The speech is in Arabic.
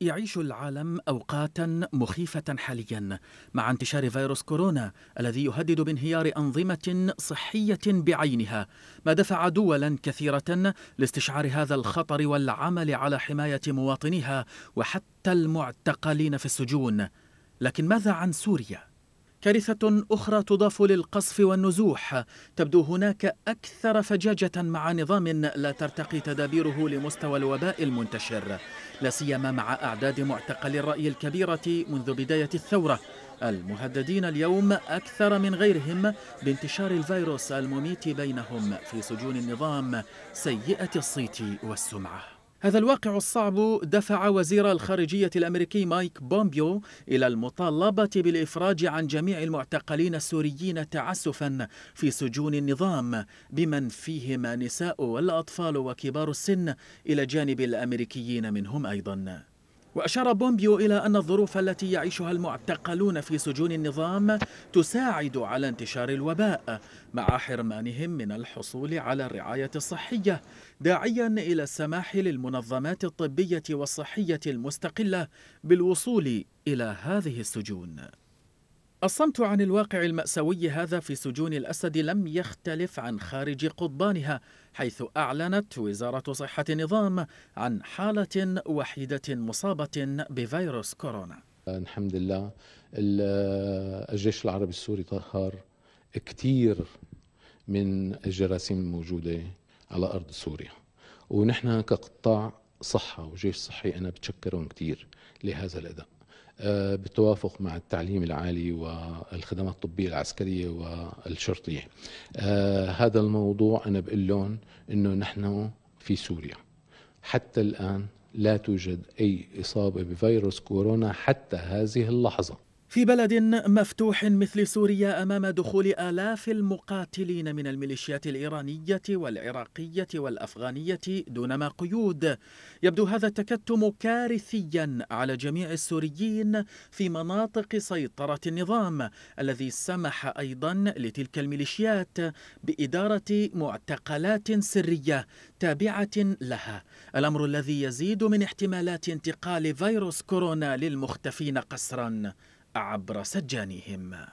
يعيش العالم اوقاتا مخيفه حاليا مع انتشار فيروس كورونا الذي يهدد بانهيار انظمه صحيه بعينها ما دفع دولا كثيره لاستشعار هذا الخطر والعمل على حمايه مواطنيها وحتى المعتقلين في السجون لكن ماذا عن سوريا كارثة أخرى تضاف للقصف والنزوح تبدو هناك أكثر فجاجة مع نظام لا ترتقي تدابيره لمستوى الوباء المنتشر لا سيما مع أعداد معتقل الرأي الكبيرة منذ بداية الثورة المهددين اليوم أكثر من غيرهم بانتشار الفيروس المميت بينهم في سجون النظام سيئة الصيت والسمعة هذا الواقع الصعب دفع وزير الخارجية الأمريكي مايك بومبيو إلى المطالبة بالإفراج عن جميع المعتقلين السوريين تعسفا في سجون النظام بمن فيهم النساء والأطفال وكبار السن إلى جانب الأمريكيين منهم أيضا وأشار بومبيو إلى أن الظروف التي يعيشها المعتقلون في سجون النظام تساعد على انتشار الوباء مع حرمانهم من الحصول على الرعاية الصحية داعيا إلى السماح للمنظمات الطبية والصحية المستقلة بالوصول إلى هذه السجون الصمت عن الواقع المأساوي هذا في سجون الأسد لم يختلف عن خارج قضبانها حيث أعلنت وزارة صحة النظام عن حالة وحيدة مصابة بفيروس كورونا الحمد لله الجيش العربي السوري طهر كثير من الجراثيم الموجودة على أرض سوريا ونحن كقطاع صحة وجيش صحي أنا بتشكرهم كثير لهذا الأداء بالتوافق مع التعليم العالي والخدمات الطبية العسكرية والشرطية آه، هذا الموضوع أنا بقول لهم أنه نحن في سوريا حتى الآن لا توجد أي إصابة بفيروس كورونا حتى هذه اللحظة في بلد مفتوح مثل سوريا امام دخول الاف المقاتلين من الميليشيات الايرانيه والعراقيه والافغانيه دون ما قيود يبدو هذا التكتم كارثيا على جميع السوريين في مناطق سيطره النظام الذي سمح ايضا لتلك الميليشيات باداره معتقلات سريه تابعه لها الامر الذي يزيد من احتمالات انتقال فيروس كورونا للمختفين قسرا عبر سجانهم